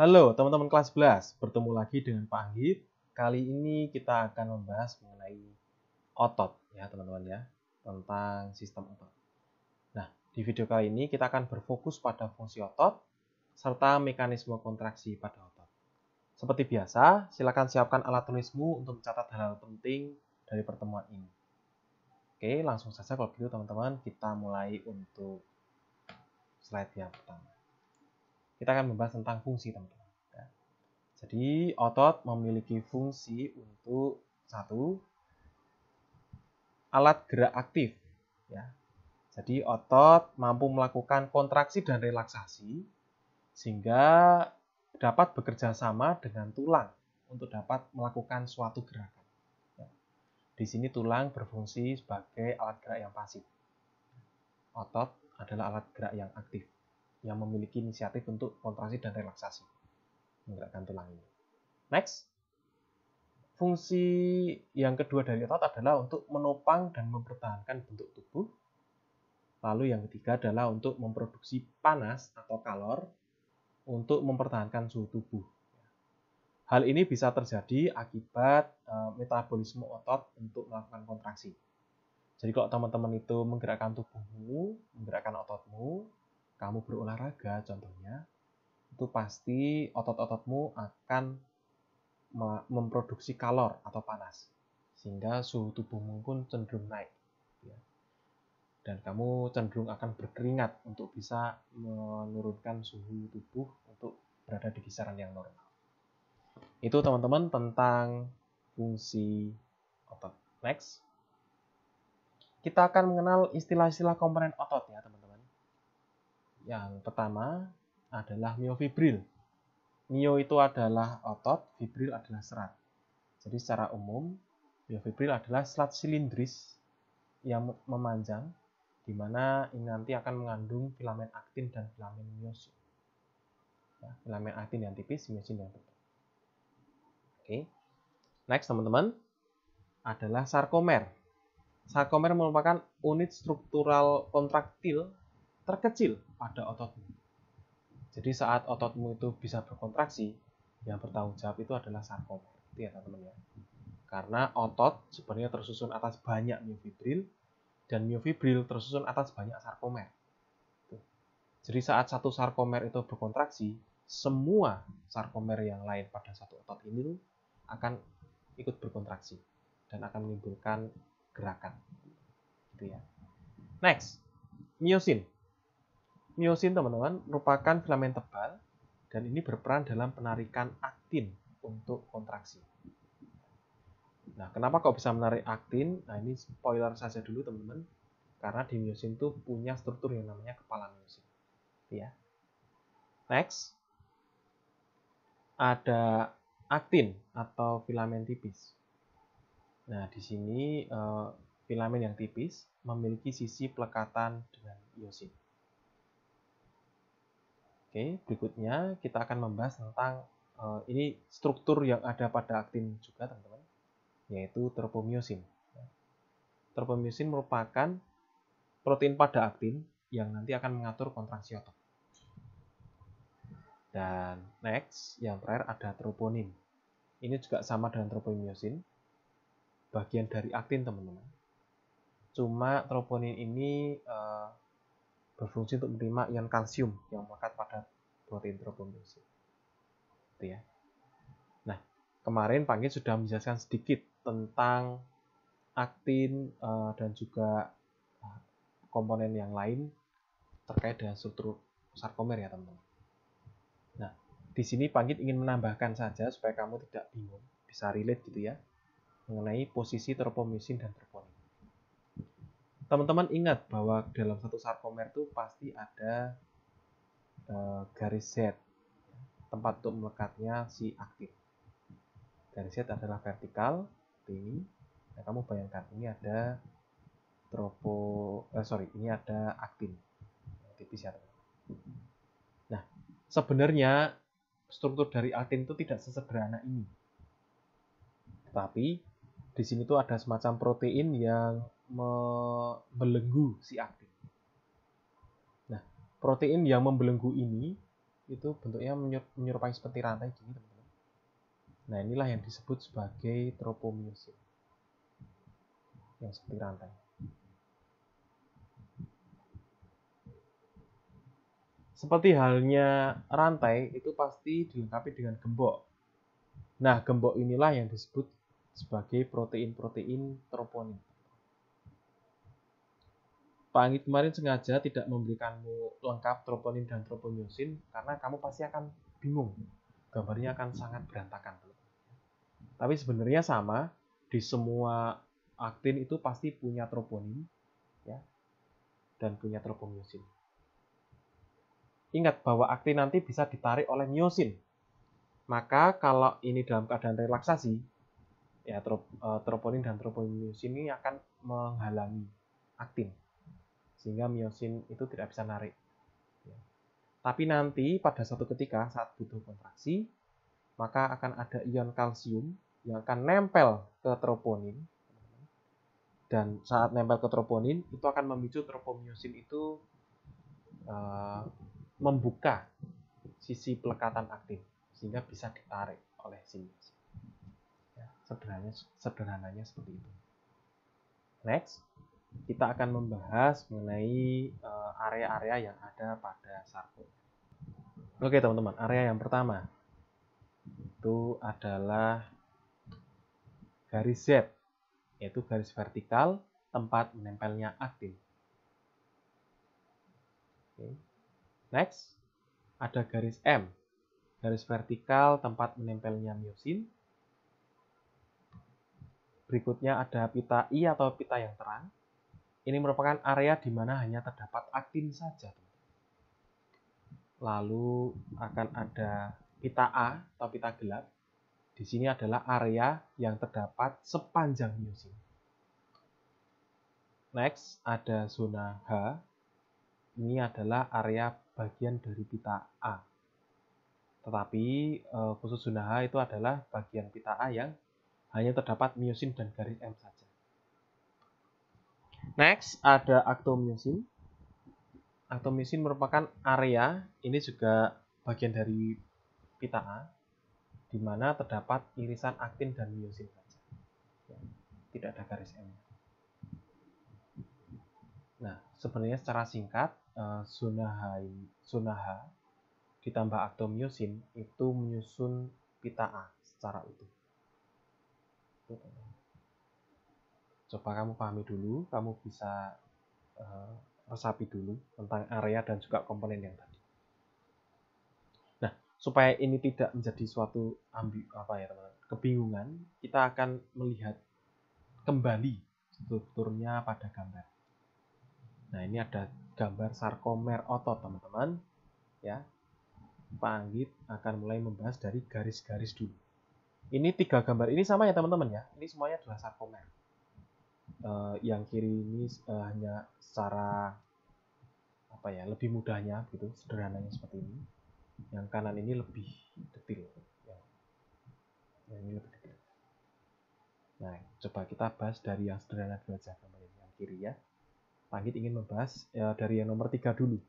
Halo teman-teman kelas 11, bertemu lagi dengan Pak Anggit. Kali ini kita akan membahas mengenai otot ya teman-teman ya, tentang sistem otot. Nah, di video kali ini kita akan berfokus pada fungsi otot serta mekanisme kontraksi pada otot. Seperti biasa, silakan siapkan alat tulismu untuk mencatat hal-hal penting dari pertemuan ini. Oke, langsung saja kalau begitu teman-teman kita mulai untuk slide yang pertama kita akan membahas tentang fungsi teman-teman. Ya. Jadi otot memiliki fungsi untuk satu alat gerak aktif. Ya. Jadi otot mampu melakukan kontraksi dan relaksasi sehingga dapat bekerja sama dengan tulang untuk dapat melakukan suatu gerakan. Ya. Di sini tulang berfungsi sebagai alat gerak yang pasif. Otot adalah alat gerak yang aktif yang memiliki inisiatif untuk kontraksi dan relaksasi menggerakkan tulang ini. Next, fungsi yang kedua dari otot adalah untuk menopang dan mempertahankan bentuk tubuh. Lalu yang ketiga adalah untuk memproduksi panas atau kalor untuk mempertahankan suhu tubuh. Hal ini bisa terjadi akibat eh, metabolisme otot untuk melakukan kontraksi. Jadi kalau teman-teman itu menggerakkan tubuhmu, menggerakkan ototmu, kamu berolahraga contohnya, itu pasti otot-ototmu akan memproduksi kalor atau panas, sehingga suhu tubuhmu pun cenderung naik. Ya. Dan kamu cenderung akan berkeringat untuk bisa menurunkan suhu tubuh untuk berada di kisaran yang normal. Itu teman-teman tentang fungsi otot. Next. Kita akan mengenal istilah-istilah komponen otot ya teman-teman. Yang pertama adalah miofibril. Mio itu adalah otot, fibril adalah serat. Jadi secara umum, miofibril adalah serat silindris yang memanjang, di mana ini nanti akan mengandung filamen aktin dan filamen miosin. Ya, filamen aktin yang tipis, miosin yang tebal. Oke, next teman-teman adalah sarkomer. Sarkomer merupakan unit struktural kontraktil terkecil pada ototmu. Jadi saat ototmu itu bisa berkontraksi, yang bertanggung jawab itu adalah sarkomer. ya teman-teman ya. Karena otot sebenarnya tersusun atas banyak miofibril dan miofibril tersusun atas banyak sarkomer. Gitu. Jadi saat satu sarkomer itu berkontraksi, semua sarkomer yang lain pada satu otot ini akan ikut berkontraksi dan akan menimbulkan gerakan. Gitu ya. Next, miosin. Miosin teman-teman merupakan filamen tebal dan ini berperan dalam penarikan aktin untuk kontraksi. Nah, kenapa kok bisa menarik aktin? Nah, ini spoiler saja dulu teman-teman. Karena di miosin itu punya struktur yang namanya kepala miosin. Ya. Next. Ada aktin atau filamen tipis. Nah, di sini eh, filamen yang tipis memiliki sisi pelekatan dengan miosin. Oke, berikutnya kita akan membahas tentang eh, ini struktur yang ada pada aktin juga, teman-teman, yaitu tropomyosin. Ya. Tropomyosin merupakan protein pada aktin yang nanti akan mengatur kontraksi otot. Dan next, yang terakhir ada troponin. Ini juga sama dengan tropomyosin, bagian dari aktin, teman-teman. Cuma troponin ini eh, berfungsi untuk menerima ion kalsium yang melekat pada protein trombolitik. Gitu ya. Nah, kemarin Panggit sudah menjelaskan sedikit tentang aktin uh, dan juga eh, komponen yang lain terkait dengan struktur sarkomer ya teman-teman. Nah, di sini Panggit ingin menambahkan saja supaya kamu tidak bingung, bisa relate gitu ya mengenai posisi tropomisin dan troponin teman-teman ingat bahwa dalam satu sarkomer itu pasti ada e, garis Z tempat untuk melekatnya si aktif. Garis Z adalah vertikal ini. Nah, kamu bayangkan ini ada tropo eh, sorry ini ada aktin tipis ya. Nah sebenarnya struktur dari aktin itu tidak sesederhana ini. tapi di sini tuh ada semacam protein yang membelenggu si aktin. Nah, protein yang membelenggu ini itu bentuknya menyerupai seperti rantai gini, teman-teman. Nah, inilah yang disebut sebagai tropomyosin. Yang seperti rantai. Seperti halnya rantai itu pasti dilengkapi dengan gembok. Nah, gembok inilah yang disebut sebagai protein-protein troponin. Pak Anggi kemarin sengaja tidak memberikanmu lengkap troponin dan troponyosin karena kamu pasti akan bingung. Gambarnya akan sangat berantakan. Tapi sebenarnya sama, di semua aktin itu pasti punya troponin ya dan punya troponyosin. Ingat bahwa aktin nanti bisa ditarik oleh miosin. Maka kalau ini dalam keadaan relaksasi, ya eh, troponin dan troponyosin ini akan menghalangi aktin sehingga miosin itu tidak bisa narik. Ya. Tapi nanti pada satu ketika saat butuh kontraksi, maka akan ada ion kalsium yang akan nempel ke troponin. Dan saat nempel ke troponin, itu akan memicu tropomiosin itu uh, membuka sisi pelekatan aktif, sehingga bisa ditarik oleh miosin. Ya, sederhananya, sederhananya seperti itu. Next kita akan membahas mengenai eh, area-area yang ada pada sarko. Oke teman-teman, area yang pertama itu adalah garis Z, yaitu garis vertikal tempat menempelnya aktin. Next, ada garis M, garis vertikal tempat menempelnya miosin. Berikutnya ada pita I atau pita yang terang ini merupakan area di mana hanya terdapat aktin saja. Lalu akan ada pita A atau pita gelap. Di sini adalah area yang terdapat sepanjang museum. Next, ada zona H. Ini adalah area bagian dari pita A. Tetapi eh, khusus zona H itu adalah bagian pita A yang hanya terdapat miosin dan garis M saja. Next ada aktomyosin. Aktomyosin merupakan area, ini juga bagian dari pita A, di mana terdapat irisan aktin dan miosin saja. Ya, tidak ada garis M. Nah, sebenarnya secara singkat, eh, zona H, zona H ditambah aktomiosin itu menyusun pita A secara utuh coba kamu pahami dulu, kamu bisa uh, resapi dulu tentang area dan juga komponen yang tadi. Nah, supaya ini tidak menjadi suatu ambi apa ya teman-teman, kebingungan, kita akan melihat kembali strukturnya pada gambar. Nah, ini ada gambar sarkomer otot, teman-teman. Ya. Pak Anggit akan mulai membahas dari garis-garis dulu. Ini tiga gambar ini sama ya, teman-teman ya. Ini semuanya adalah sarkomer uh, yang kiri ini uh, hanya secara apa ya lebih mudahnya gitu sederhananya seperti ini yang kanan ini lebih detail yang, yang ini lebih detail nah coba kita bahas dari yang sederhana dulu aja kemarin yang kiri ya Langit ingin membahas ya, dari yang nomor tiga dulu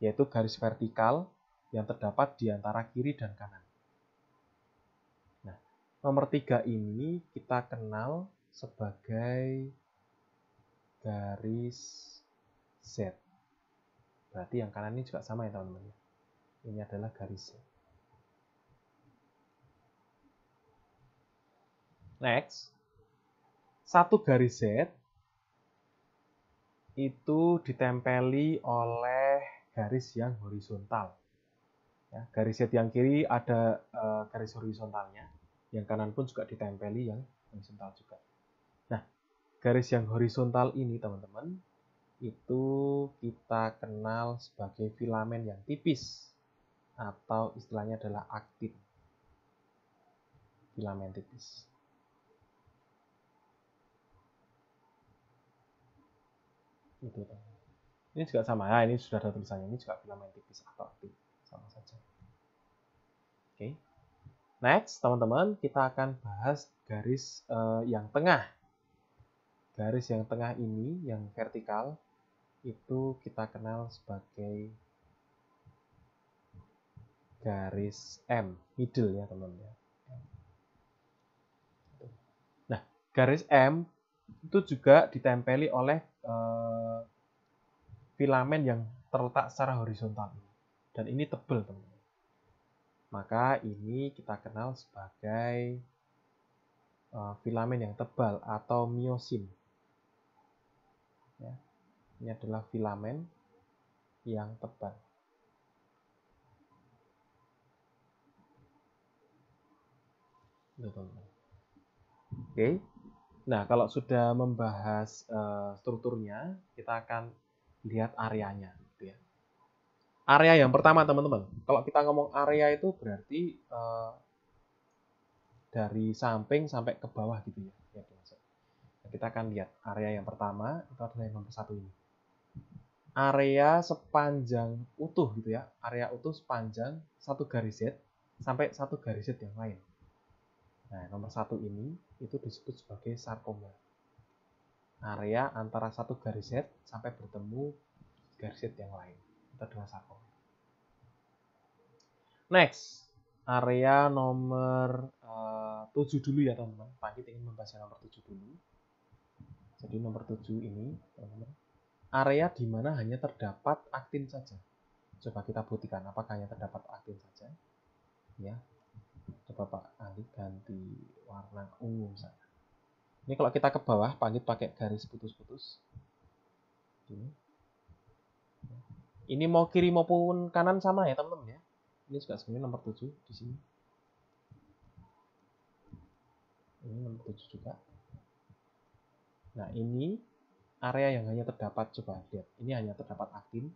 yaitu garis vertikal yang terdapat di antara kiri dan kanan nah nomor tiga ini kita kenal sebagai garis Z. Berarti yang kanan ini juga sama ya teman-teman. Ini adalah garis Z. Next. Satu garis Z itu ditempeli oleh garis yang horizontal. Ya, garis Z yang kiri ada uh, garis horizontalnya, yang kanan pun juga ditempeli yang horizontal juga garis yang horizontal ini teman-teman itu kita kenal sebagai filamen yang tipis atau istilahnya adalah aktin filamen tipis ini juga sama ya ini sudah ada tulisannya ini juga filamen tipis atau aktin sama saja oke okay. next teman-teman kita akan bahas garis uh, yang tengah garis yang tengah ini yang vertikal itu kita kenal sebagai garis M, middle ya teman ya. Nah, garis M itu juga ditempeli oleh eh, filamen yang terletak secara horizontal. Dan ini tebal teman. Maka ini kita kenal sebagai eh, filamen yang tebal atau miosin. Ya. Ini adalah filamen yang tebal. Oke. Nah, kalau sudah membahas uh, strukturnya, kita akan lihat areanya. Gitu ya. Area yang pertama, teman-teman. Kalau kita ngomong area itu berarti uh, dari samping sampai ke bawah gitu ya kita akan lihat area yang pertama itu adalah yang nomor satu ini. Area sepanjang utuh gitu ya, area utuh sepanjang satu garis Z sampai satu garis Z yang lain. Nah, nomor satu ini itu disebut sebagai sarkoma. Area antara satu garis Z sampai bertemu garis Z yang lain. Itu adalah sarkoma. Next, area nomor eh, uh, 7 dulu ya teman-teman. Pak ingin membahas nomor 7 dulu. Jadi nomor 7 ini teman-teman, area di mana hanya terdapat aktin saja. Coba kita buktikan apakah hanya terdapat aktin saja. Ya. Coba Pak Ali ganti warna ungu saja. Ini kalau kita ke bawah, panggil pakai garis putus-putus. Ini. Ini mau kiri maupun kanan sama ya teman-teman ya. Ini juga sebenarnya nomor 7 di sini. Ini nomor 7 juga. Nah, ini area yang hanya terdapat, coba lihat. Ini hanya terdapat aktin.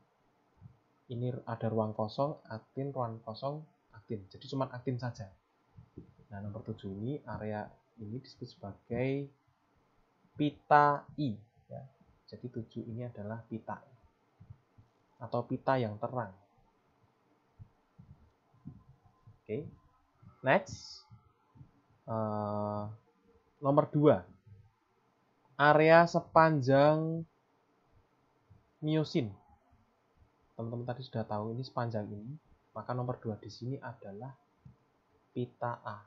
Ini ada ruang kosong, aktin, ruang kosong, aktin. Jadi cuma aktin saja. Nah, nomor 7 ini area ini disebut sebagai pita I. Ya. Jadi 7 ini adalah pita I. Atau pita yang terang. Oke, okay. next. Uh, nomor 2 area sepanjang miosin. Teman-teman tadi sudah tahu ini sepanjang ini, maka nomor 2 di sini adalah pita A.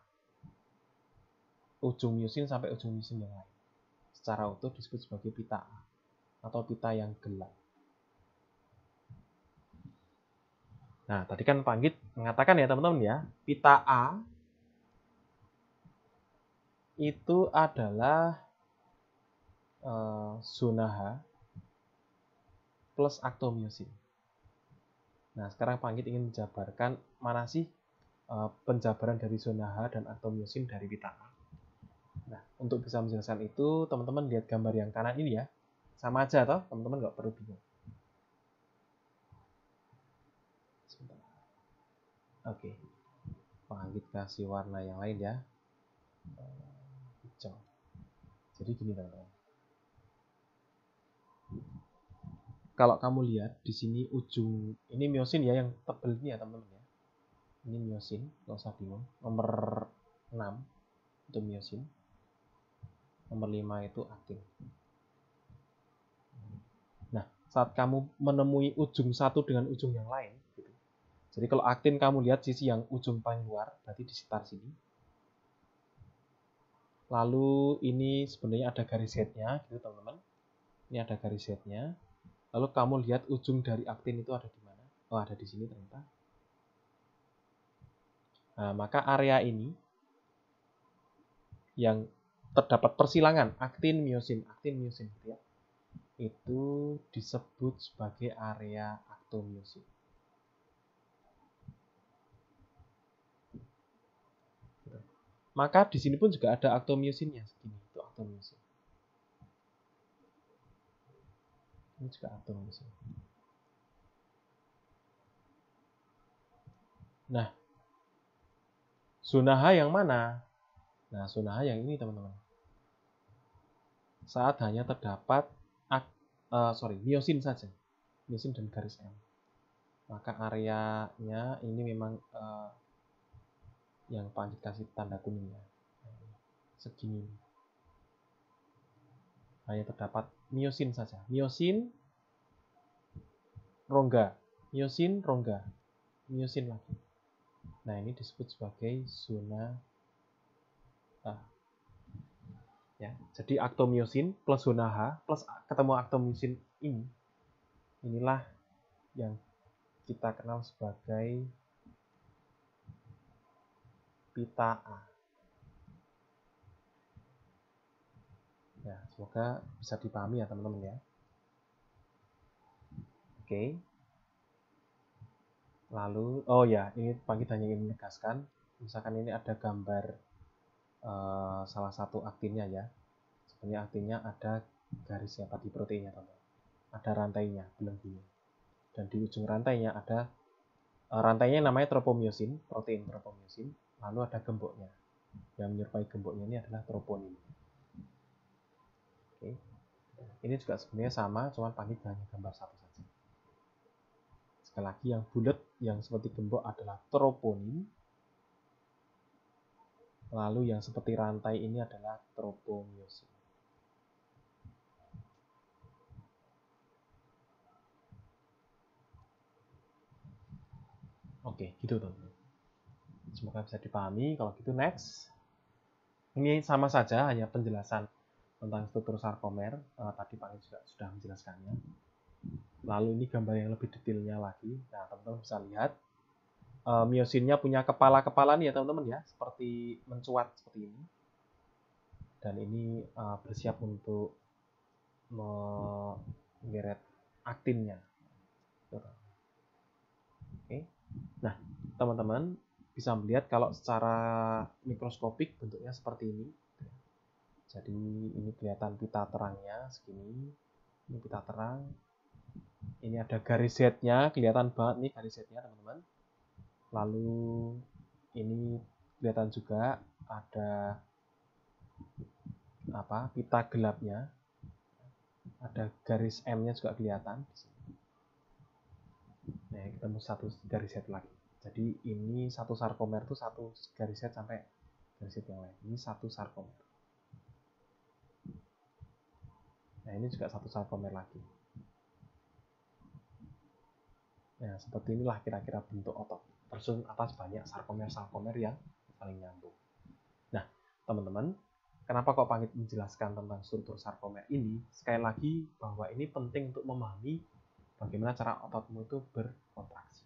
Ujung miosin sampai ujung miosin yang lain. Secara utuh disebut sebagai pita A atau pita yang gelap. Nah, tadi kan Panggit mengatakan ya teman-teman ya, pita A itu adalah uh, eh, Sunaha plus aktomyosin. Nah, sekarang Pangit ingin menjabarkan mana sih uh, penjabaran dari Sunaha dan aktomyosin dari bitang. Nah, untuk bisa menjelaskan itu, teman-teman lihat gambar yang kanan ini ya. Sama aja toh, teman-teman nggak perlu bingung. Oke. Pangit kasih warna yang lain ya. Eh, hijau. Jadi gini teman-teman. kalau kamu lihat di sini ujung ini miosin ya yang tebel ini ya teman-teman ya. Ini miosin, nggak usah bingung. Nomor 6 itu miosin. Nomor 5 itu aktin. Nah, saat kamu menemui ujung satu dengan ujung yang lain, gitu. jadi kalau aktin kamu lihat sisi yang ujung paling luar, berarti di sekitar sini. Lalu ini sebenarnya ada garis headnya, gitu teman-teman. Ini ada garis headnya. Lalu kamu lihat ujung dari aktin itu ada di mana? Oh, ada di sini ternyata. Nah, maka area ini yang terdapat persilangan aktin miosin, aktin miosin gitu ya. Itu disebut sebagai area aktomiosin. Gitu. Maka di sini pun juga ada aktomiosinnya segini, itu aktomiosin. Ini juga atom di sini. Nah, sunaha yang mana? Nah, sunaha yang ini teman-teman. Saat hanya terdapat ak, uh, sorry miosin saja, miosin dan garis M. Maka areanya ini memang uh, yang panjat kasih tanda kuningnya segini. Hanya terdapat miosin saja. Miosin rongga, miosin rongga, miosin lagi. Nah, ini disebut sebagai zona A. Ya, jadi aktomiosin plus zona H plus ketemu aktomiosin ini inilah yang kita kenal sebagai pita A. Ya, semoga bisa dipahami ya teman-teman ya. Oke. Lalu, oh ya, ini pagi hanya ingin menegaskan, misalkan ini ada gambar uh, salah satu aktinnya ya. Sebenarnya aktinnya ada garis garisnya tadi proteinnya teman-teman. Ada rantainya, belum gini. Dan di ujung rantainya ada eh, rantainya namanya tropomyosin, protein tropomyosin, lalu ada gemboknya. Yang menyerupai gemboknya ini adalah troponin. Oke. Ini juga sebenarnya sama, cuman panggil hanya gambar satu saja. Sekali lagi yang bulat yang seperti gembok adalah troponin, Lalu yang seperti rantai ini adalah tropomiosin. Oke, gitu teman-teman. Semoga bisa dipahami. Kalau gitu next. Ini sama saja, hanya penjelasan tentang struktur sarkomer uh, tadi Pak juga sudah menjelaskannya. Lalu ini gambar yang lebih detailnya lagi. Nah teman-teman bisa lihat uh, miosinnya punya kepala-kepala nih ya teman-teman ya, seperti mencuat seperti ini. Dan ini uh, bersiap untuk menggeret aktinnya. Oke. Nah teman-teman bisa melihat kalau secara mikroskopik bentuknya seperti ini jadi ini kelihatan pita terangnya segini ini pita terang ini ada garis Z-nya kelihatan banget nih garis Z-nya teman-teman lalu ini kelihatan juga ada apa pita gelapnya ada garis M-nya juga kelihatan Nah, kita mau satu garis set lagi. Jadi ini satu sarkomer itu satu garis set sampai garis set yang lain. Ini satu sarkomer. Nah, ini juga satu sel pamer lagi. Nah, seperti inilah kira-kira bentuk otot. Tersusun atas banyak sarkomer-sarkomer yang saling nyambung. Nah, teman-teman, kenapa kok pangit menjelaskan tentang struktur sarkomer ini? Sekali lagi, bahwa ini penting untuk memahami bagaimana cara ototmu itu berkontraksi.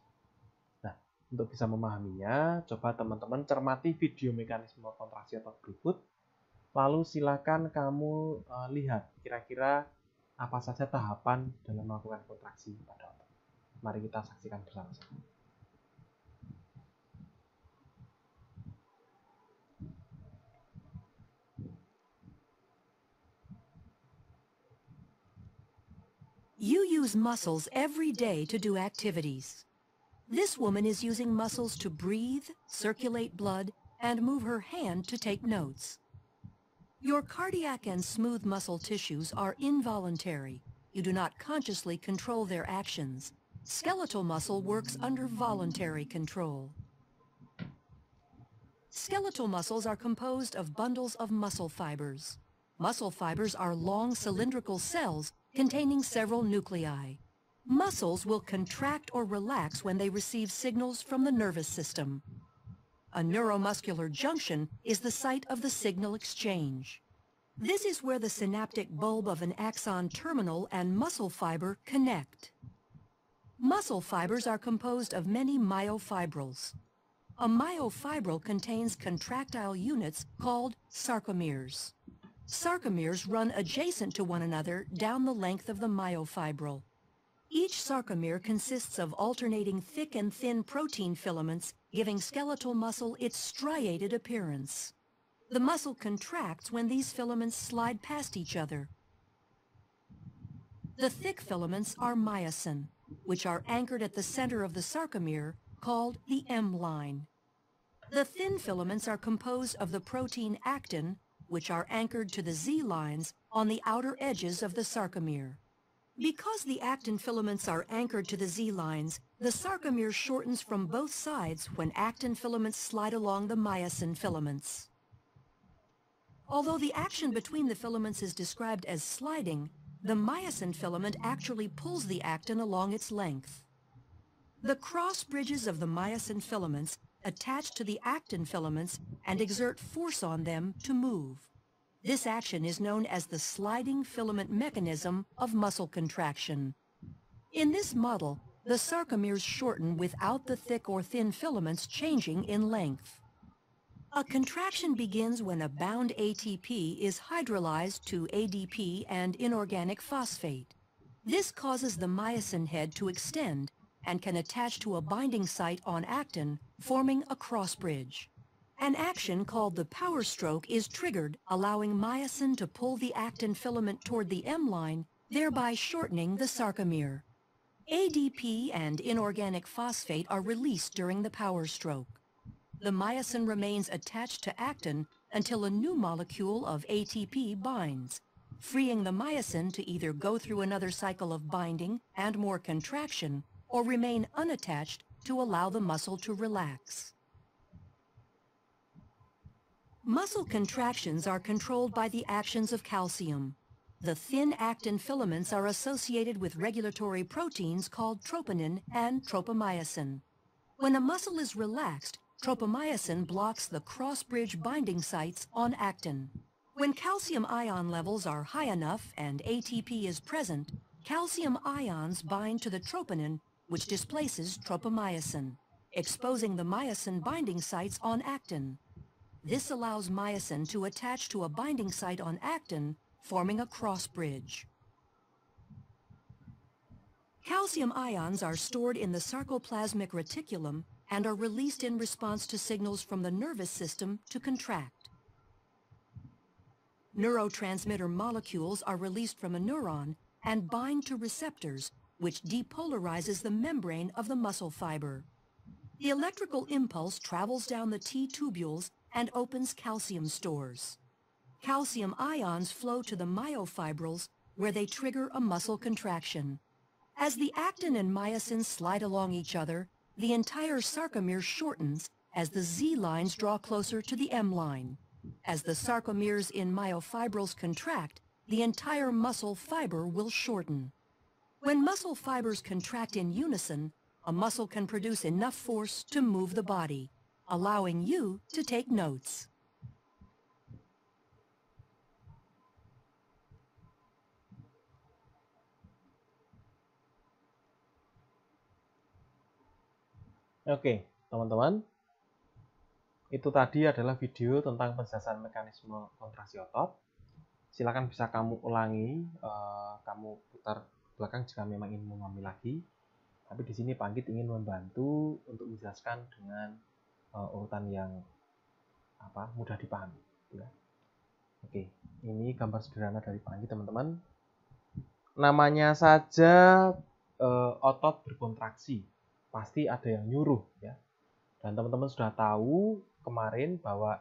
Nah, untuk bisa memahaminya, coba teman-teman cermati video mekanisme kontraksi otot berikut Lalu silakan kamu uh, lihat kira-kira apa saja tahapan dalam melakukan kontraksi pada otot. Mari kita saksikan bersama-sama. You use muscles every day to do activities. This woman is using muscles to breathe, circulate blood, and move her hand to take notes. Your cardiac and smooth muscle tissues are involuntary. You do not consciously control their actions. Skeletal muscle works under voluntary control. Skeletal muscles are composed of bundles of muscle fibers. Muscle fibers are long cylindrical cells containing several nuclei. Muscles will contract or relax when they receive signals from the nervous system. A neuromuscular junction is the site of the signal exchange. This is where the synaptic bulb of an axon terminal and muscle fiber connect. Muscle fibers are composed of many myofibrils. A myofibril contains contractile units called sarcomeres. Sarcomeres run adjacent to one another down the length of the myofibril. Each sarcomere consists of alternating thick and thin protein filaments giving skeletal muscle its striated appearance. The muscle contracts when these filaments slide past each other. The thick filaments are myosin, which are anchored at the center of the sarcomere, called the M line. The thin filaments are composed of the protein actin, which are anchored to the Z lines on the outer edges of the sarcomere. Because the actin filaments are anchored to the Z-lines, the sarcomere shortens from both sides when actin filaments slide along the myosin filaments. Although the action between the filaments is described as sliding, the myosin filament actually pulls the actin along its length. The cross bridges of the myosin filaments attach to the actin filaments and exert force on them to move. This action is known as the sliding filament mechanism of muscle contraction. In this model, the sarcomeres shorten without the thick or thin filaments changing in length. A contraction begins when a bound ATP is hydrolyzed to ADP and inorganic phosphate. This causes the myosin head to extend and can attach to a binding site on actin, forming a cross bridge. An action called the power stroke is triggered, allowing myosin to pull the actin filament toward the M line, thereby shortening the sarcomere. ADP and inorganic phosphate are released during the power stroke. The myosin remains attached to actin until a new molecule of ATP binds, freeing the myosin to either go through another cycle of binding and more contraction, or remain unattached to allow the muscle to relax. Muscle contractions are controlled by the actions of calcium. The thin actin filaments are associated with regulatory proteins called troponin and tropomyosin. When a muscle is relaxed, tropomyosin blocks the cross-bridge binding sites on actin. When calcium ion levels are high enough and ATP is present, calcium ions bind to the troponin, which displaces tropomyosin, exposing the myosin binding sites on actin. This allows myosin to attach to a binding site on actin, forming a cross bridge. Calcium ions are stored in the sarcoplasmic reticulum and are released in response to signals from the nervous system to contract. Neurotransmitter molecules are released from a neuron and bind to receptors, which depolarizes the membrane of the muscle fiber. The electrical impulse travels down the T-tubules and opens calcium stores. Calcium ions flow to the myofibrils where they trigger a muscle contraction. As the actin and myosin slide along each other, the entire sarcomere shortens as the Z lines draw closer to the M line. As the sarcomeres in myofibrils contract, the entire muscle fiber will shorten. When muscle fibers contract in unison, a muscle can produce enough force to move the body. allowing you to take notes. Oke, teman-teman. Itu tadi adalah video tentang penjelasan mekanisme kontraksi otot. Silakan bisa kamu ulangi, uh, kamu putar belakang jika memang ingin mengambil lagi. Tapi di sini Panggit ingin membantu untuk menjelaskan dengan uh, urutan yang apa mudah dipahami ya. Oke, ini gambar sederhana dari panji teman-teman. Namanya saja uh, otot berkontraksi, pasti ada yang nyuruh ya. Dan teman-teman sudah tahu kemarin bahwa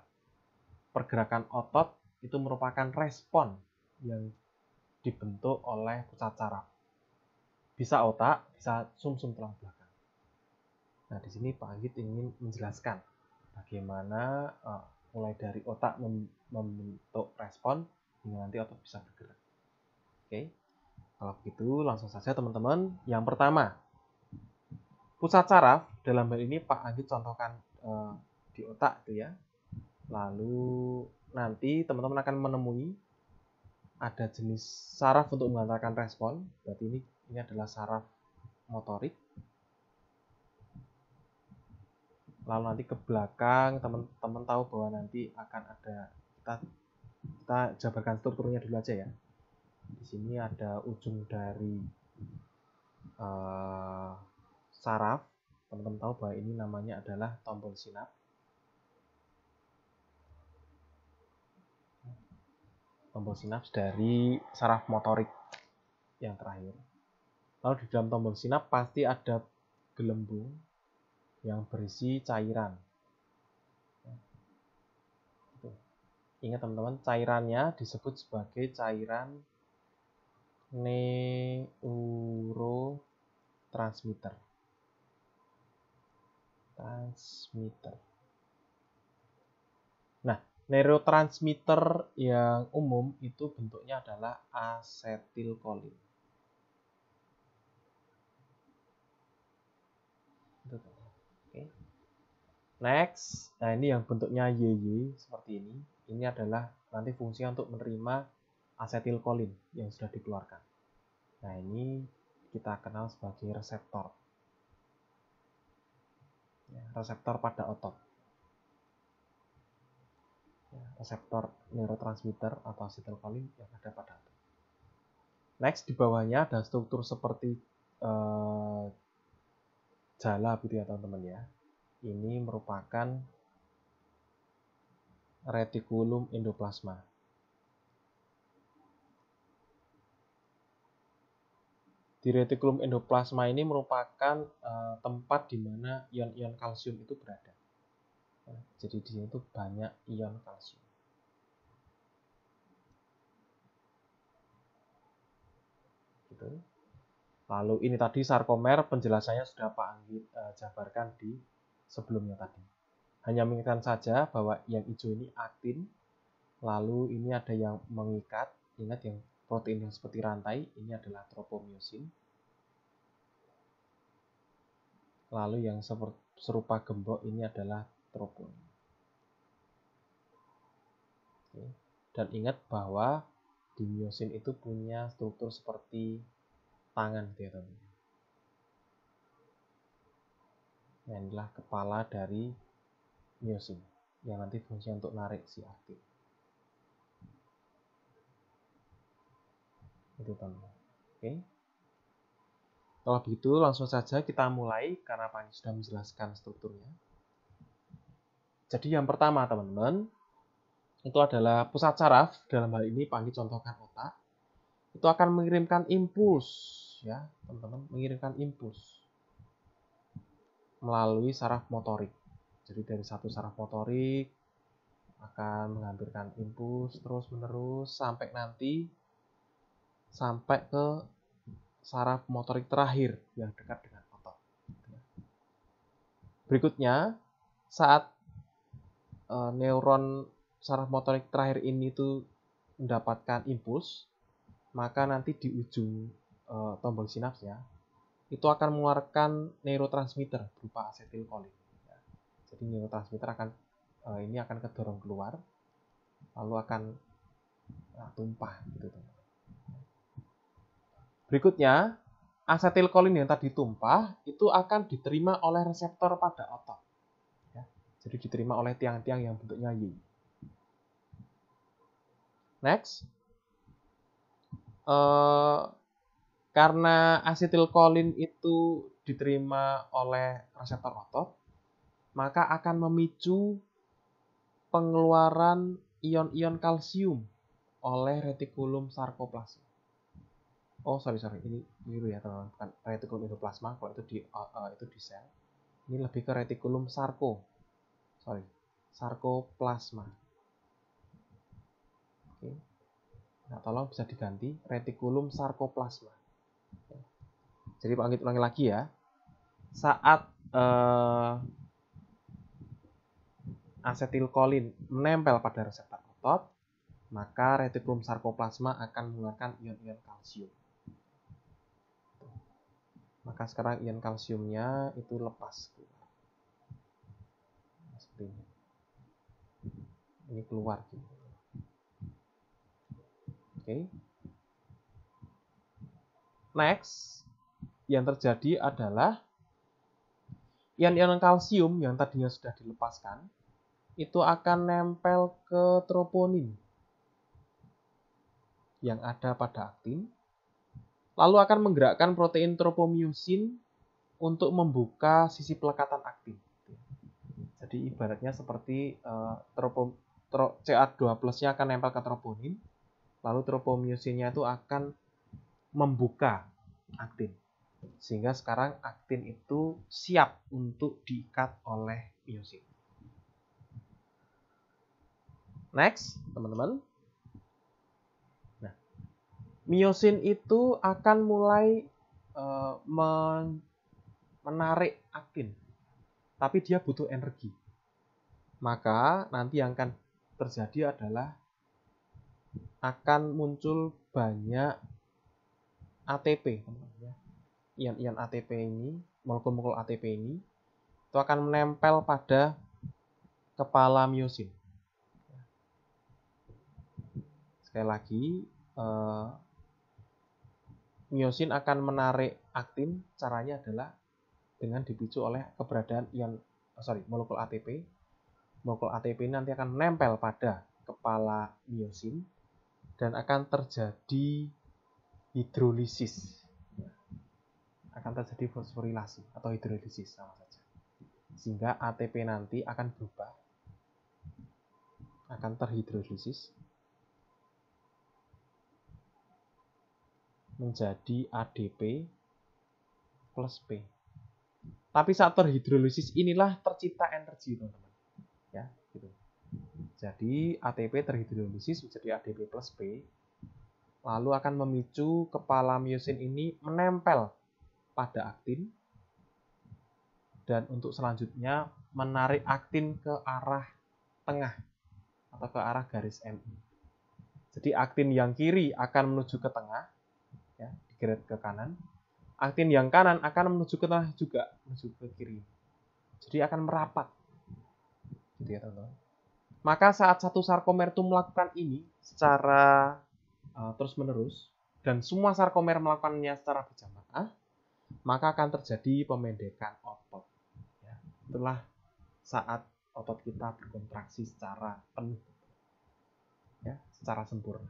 pergerakan otot itu merupakan respon yang dibentuk oleh pusat saraf. Bisa otak, bisa sumsum -sum tulang belakang. Nah, di sini Pak Anggit ingin menjelaskan bagaimana uh, mulai dari otak mem membentuk respon hingga nanti otak bisa bergerak. Oke, kalau begitu langsung saja teman-teman. Yang pertama, pusat saraf dalam hal ini Pak Anggit contohkan uh, di otak itu ya. Lalu nanti teman-teman akan menemui ada jenis saraf untuk mengantarkan respon. Berarti ini ini adalah saraf motorik lalu nanti ke belakang teman-teman tahu bahwa nanti akan ada kita kita jabarkan strukturnya dulu aja ya di sini ada ujung dari uh, saraf teman-teman tahu bahwa ini namanya adalah tombol sinap tombol sinaps dari saraf motorik yang terakhir lalu di dalam tombol sinap pasti ada gelembung yang berisi cairan. Gitu. Ingat teman-teman, cairannya disebut sebagai cairan neurotransmitter. Transmitter. Nah, neurotransmitter yang umum itu bentuknya adalah asetilkolin. Next, nah ini yang bentuknya YY seperti ini. Ini adalah nanti fungsi untuk menerima asetilkolin yang sudah dikeluarkan. Nah ini kita kenal sebagai reseptor. Ya, reseptor pada otot. Ya, reseptor neurotransmitter atau asetilkolin yang ada pada otot. Next, di bawahnya ada struktur seperti uh, jala gitu ya teman-teman ya ini merupakan retikulum endoplasma. Di retikulum endoplasma ini merupakan uh, tempat di mana ion-ion kalsium itu berada. Ya, jadi di sini tuh banyak ion kalsium. Gitu. Lalu ini tadi sarkomer penjelasannya sudah Pak Anggit eh, jabarkan di sebelumnya tadi. Hanya mengingatkan saja bahwa yang hijau ini aktin, lalu ini ada yang mengikat, ingat yang protein yang seperti rantai, ini adalah tropomyosin. Lalu yang serupa gembok ini adalah troponin. Dan ingat bahwa di miosin itu punya struktur seperti tangan gitu ya teman-teman. Nah, inilah kepala dari miosin yang nanti fungsi untuk narik si aktif. Itu teman. Oke. Kalau begitu langsung saja kita mulai karena Pak sudah menjelaskan strukturnya. Jadi yang pertama teman-teman, itu adalah pusat saraf dalam hal ini Panggi contohkan otak itu akan mengirimkan impuls ya teman-teman mengirimkan impuls melalui saraf motorik. Jadi dari satu saraf motorik akan menghampirkan impuls terus menerus sampai nanti sampai ke saraf motorik terakhir yang dekat dengan otot. Berikutnya, saat e, neuron saraf motorik terakhir ini itu mendapatkan impuls, maka nanti di ujung e, tombol sinapsnya itu akan mengeluarkan neurotransmitter berupa asetilkolin. Ya. Jadi neurotransmitter akan eh, ini akan kedorong keluar, lalu akan ah, tumpah gitu. Berikutnya, asetilkolin yang tadi tumpah itu akan diterima oleh reseptor pada otot. Ya. jadi diterima oleh tiang-tiang yang bentuknya Y. Next, uh, karena asetilkolin itu diterima oleh reseptor otot, maka akan memicu pengeluaran ion-ion kalsium oleh retikulum sarkoplasma. Oh, sorry sorry, ini biru ya teman-teman. Bukan retikulum endoplasma, kalau itu di uh, itu di sel. Ini lebih ke retikulum sarko. Sorry, sarkoplasma. Oke. Nah, tolong bisa diganti retikulum sarkoplasma. Jadi Pak Anggit ulangi lagi ya. Saat uh, asetilkolin menempel pada reseptor otot, maka retikulum sarkoplasma akan mengeluarkan ion-ion kalsium. Maka sekarang ion kalsiumnya itu lepas keluar. Seperti ini. Ini keluar. Gitu. Oke. Okay. Next yang terjadi adalah ion-ion kalsium yang tadinya sudah dilepaskan itu akan nempel ke troponin yang ada pada aktin, lalu akan menggerakkan protein tropomyosin untuk membuka sisi pelekatan aktin. Jadi ibaratnya seperti uh, tropo, tro, CA2 plusnya akan nempel ke troponin, lalu tropomyosinnya itu akan membuka aktin. Sehingga sekarang aktin itu siap untuk diikat oleh miosin. Next, teman-teman. Nah, miosin itu akan mulai eh, menarik aktin. Tapi dia butuh energi. Maka nanti yang akan terjadi adalah akan muncul banyak ATP teman-teman ya ion-ion ATP ini, molekul-molekul ATP ini, itu akan menempel pada kepala miosin. Sekali lagi, eh, miosin akan menarik aktin, caranya adalah dengan dipicu oleh keberadaan ion, oh, sorry, molekul ATP. Molekul ATP ini nanti akan menempel pada kepala miosin dan akan terjadi hidrolisis akan terjadi fosforilasi atau hidrolisis sama saja. Sehingga ATP nanti akan berubah, akan terhidrolisis menjadi ADP plus P. Tapi saat terhidrolisis inilah tercipta energi, teman-teman. Ya, gitu. Jadi ATP terhidrolisis menjadi ADP plus P lalu akan memicu kepala miosin ini menempel pada aktin dan untuk selanjutnya menarik aktin ke arah tengah atau ke arah garis MI. Jadi aktin yang kiri akan menuju ke tengah, ya, digeret ke kanan. Aktin yang kanan akan menuju ke tengah juga, menuju ke kiri. Jadi akan merapat. Gitu ya, teman-teman. Maka saat satu sarkomer itu melakukan ini secara uh, terus-menerus dan semua sarkomer melakukannya secara berjamaah, maka akan terjadi pemendekan otot. Ya, itulah saat otot kita berkontraksi secara penuh, ya, secara sempurna.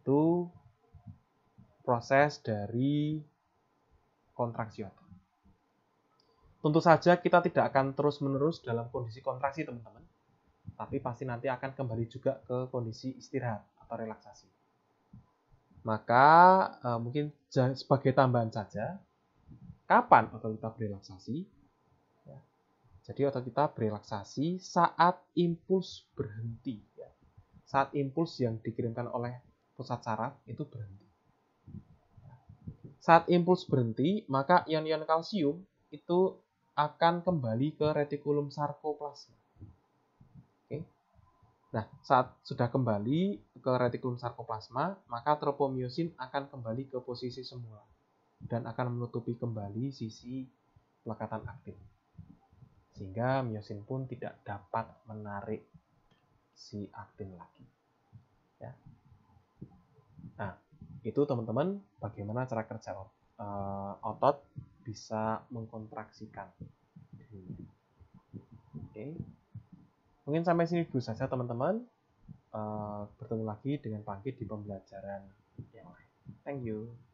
Itu proses dari kontraksi otot. Tentu saja kita tidak akan terus-menerus dalam kondisi kontraksi, teman-teman. Tapi pasti nanti akan kembali juga ke kondisi istirahat atau relaksasi. Maka uh, mungkin sebagai tambahan saja, kapan otot kita berelaksasi? Ya. Jadi otot kita berelaksasi saat impuls berhenti. Ya. Saat impuls yang dikirimkan oleh pusat saraf itu berhenti. Saat impuls berhenti, maka ion-ion kalsium itu akan kembali ke retikulum sarkoplasma. Nah, saat sudah kembali ke retikulum sarkoplasma, maka tropomiosin akan kembali ke posisi semula dan akan menutupi kembali sisi pelekatan aktif. Sehingga miosin pun tidak dapat menarik si aktin lagi. Ya. Nah, itu teman-teman bagaimana cara kerja eh, otot bisa mengkontraksikan Oke. Okay. Mungkin sampai sini dulu saja teman-teman. Uh, bertemu lagi dengan Pangkit di pembelajaran yang lain. Thank you.